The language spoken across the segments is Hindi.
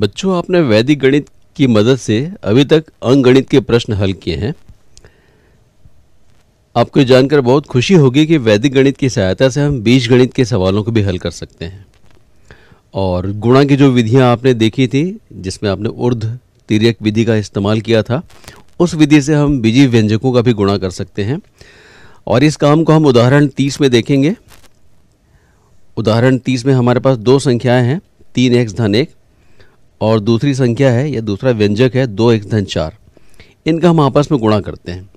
बच्चों आपने वैदिक गणित की मदद से अभी तक अंग गणित के प्रश्न हल किए हैं आपको जानकर बहुत खुशी होगी कि वैदिक गणित की सहायता से हम बीज गणित के सवालों को भी हल कर सकते हैं और गुणा की जो विधियां आपने देखी थी जिसमें आपने उर्ध तिरक विधि का इस्तेमाल किया था उस विधि से हम बीजी व्यंजकों का भी गुणा कर सकते हैं और इस काम को हम उदाहरण तीस में देखेंगे उदाहरण तीस में हमारे पास दो संख्याएं हैं तीन एक्स धन एक और दूसरी संख्या है या दूसरा व्यंजक है दो एक धन चार इनका हम आपस में गुणा करते हैं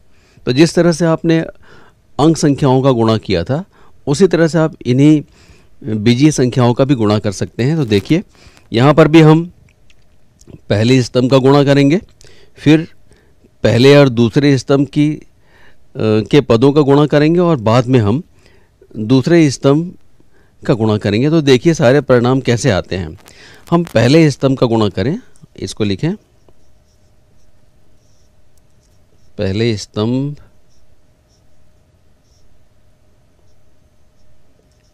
तो जिस तरह से आपने अंक संख्याओं का गुणा किया था उसी तरह से आप इन्हीं बीजीय संख्याओं का भी गुणा कर सकते हैं तो देखिए यहाँ पर भी हम पहले स्तंभ का गुणा करेंगे फिर पहले और दूसरे स्तंभ की के पदों का गुणा करेंगे और बाद में हम दूसरे स्तंभ का गुणा करेंगे तो देखिए सारे परिणाम कैसे आते हैं हम पहले स्तंभ का गुणा करें इसको लिखें पहले स्तंभ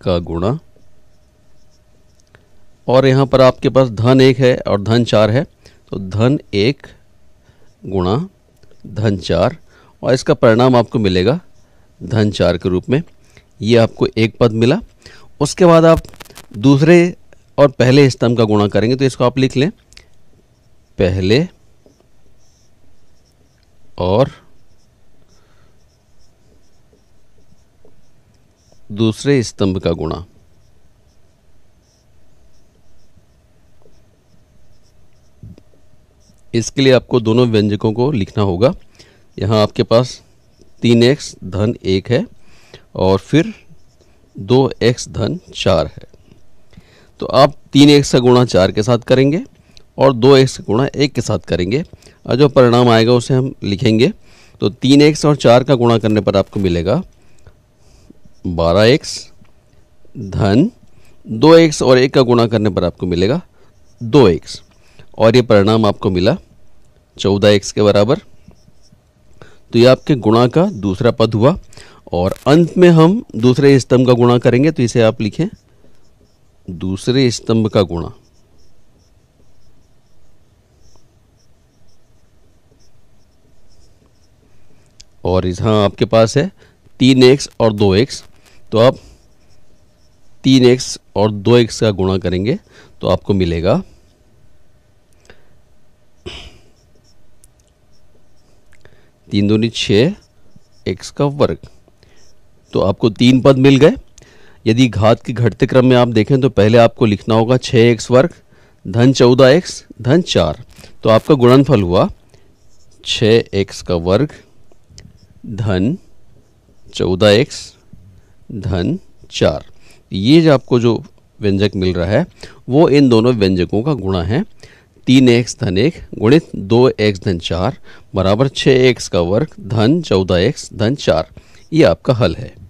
का गुणा और यहां पर आपके पास धन एक है और धन चार है तो धन एक गुणा धन चार और इसका परिणाम आपको मिलेगा धन चार के रूप में ये आपको एक पद मिला उसके बाद आप दूसरे और पहले स्तंभ का गुणा करेंगे तो इसको आप लिख लें पहले और दूसरे स्तंभ का गुणा इसके लिए आपको दोनों व्यंजकों को लिखना होगा यहाँ आपके पास तीन एक्स धन एक है और फिर दो एक्स धन चार है तो आप तीन एक्स का गुणा चार के साथ करेंगे और दो एक्स गुणा एक के साथ करेंगे और जो परिणाम आएगा उसे हम लिखेंगे तो तीन एक्स और चार का गुणा करने पर आपको मिलेगा बारह एक्स धन दो एक्स और एक का गुणा करने पर आपको मिलेगा दो एक्स और ये परिणाम आपको मिला चौदह एक्स के बराबर तो ये आपके गुणा का दूसरा पद हुआ और अंत में हम दूसरे स्तंभ का गुणा करेंगे तो इसे आप लिखें दूसरे स्तंभ का गुणा और यहां आपके पास है तीन एक्स और दो एक्स तो आप तीन एक्स और दो एक्स का गुणा करेंगे तो आपको मिलेगा तीन दूनी छः एक्स का वर्ग तो आपको तीन पद मिल गए यदि घात के घटते क्रम में आप देखें तो पहले आपको लिखना होगा छः एक्स वर्ग धन चौदह एक्स धन चार तो आपका गुणनफल हुआ छ एक्स का वर्ग धन चौदह एक्स धन चार ये जो आपको जो व्यंजक मिल रहा है वो इन दोनों व्यंजकों का गुणा है तीन एक्स धन एक गुणित दो एक्स धन चार बराबर छः एक्स का वर्ग धन चौदह एक्स धन चार ये आपका हल है